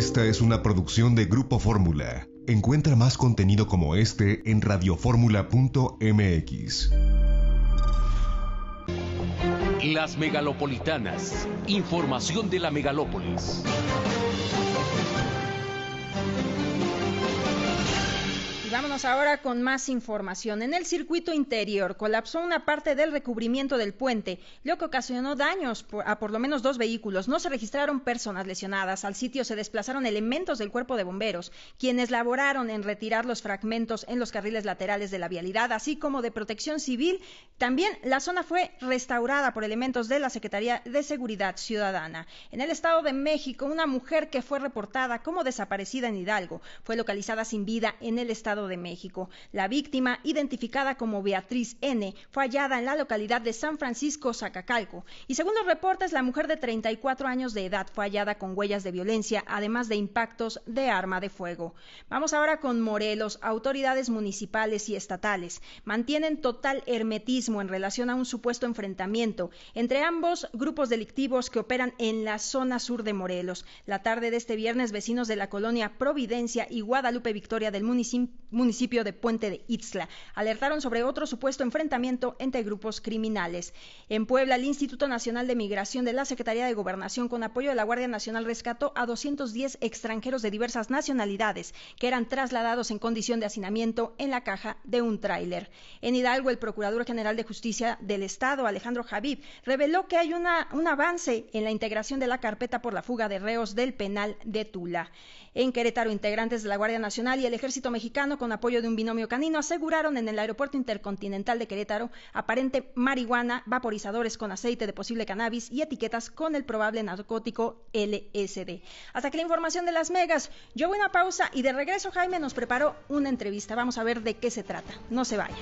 Esta es una producción de Grupo Fórmula. Encuentra más contenido como este en radioformula.mx. Las megalopolitanas. Información de la megalópolis. ahora con más información. En el circuito interior colapsó una parte del recubrimiento del puente, lo que ocasionó daños a por lo menos dos vehículos. No se registraron personas lesionadas. Al sitio se desplazaron elementos del cuerpo de bomberos, quienes laboraron en retirar los fragmentos en los carriles laterales de la vialidad, así como de protección civil. También la zona fue restaurada por elementos de la Secretaría de Seguridad Ciudadana. En el Estado de México, una mujer que fue reportada como desaparecida en Hidalgo fue localizada sin vida en el Estado de México. La víctima, identificada como Beatriz N., fue hallada en la localidad de San Francisco, Zacacalco, y según los reportes, la mujer de 34 años de edad fue hallada con huellas de violencia, además de impactos de arma de fuego. Vamos ahora con Morelos. Autoridades municipales y estatales mantienen total hermetismo en relación a un supuesto enfrentamiento entre ambos grupos delictivos que operan en la zona sur de Morelos. La tarde de este viernes, vecinos de la colonia Providencia y Guadalupe Victoria del municipio municipio de Puente de Itzla. Alertaron sobre otro supuesto enfrentamiento entre grupos criminales. En Puebla, el Instituto Nacional de Migración de la Secretaría de Gobernación, con apoyo de la Guardia Nacional, rescató a 210 extranjeros de diversas nacionalidades que eran trasladados en condición de hacinamiento en la caja de un tráiler. En Hidalgo, el Procurador General de Justicia del Estado, Alejandro Javib, reveló que hay un avance en la integración de la carpeta por la fuga de reos del penal de Tula. En Querétaro, integrantes de la Guardia Nacional y el Ejército Mexicano, con apoyo apoyo de un binomio canino, aseguraron en el aeropuerto intercontinental de Querétaro aparente marihuana, vaporizadores con aceite de posible cannabis y etiquetas con el probable narcótico LSD. Hasta que la información de las megas. Yo voy a una pausa y de regreso Jaime nos preparó una entrevista. Vamos a ver de qué se trata. No se vaya.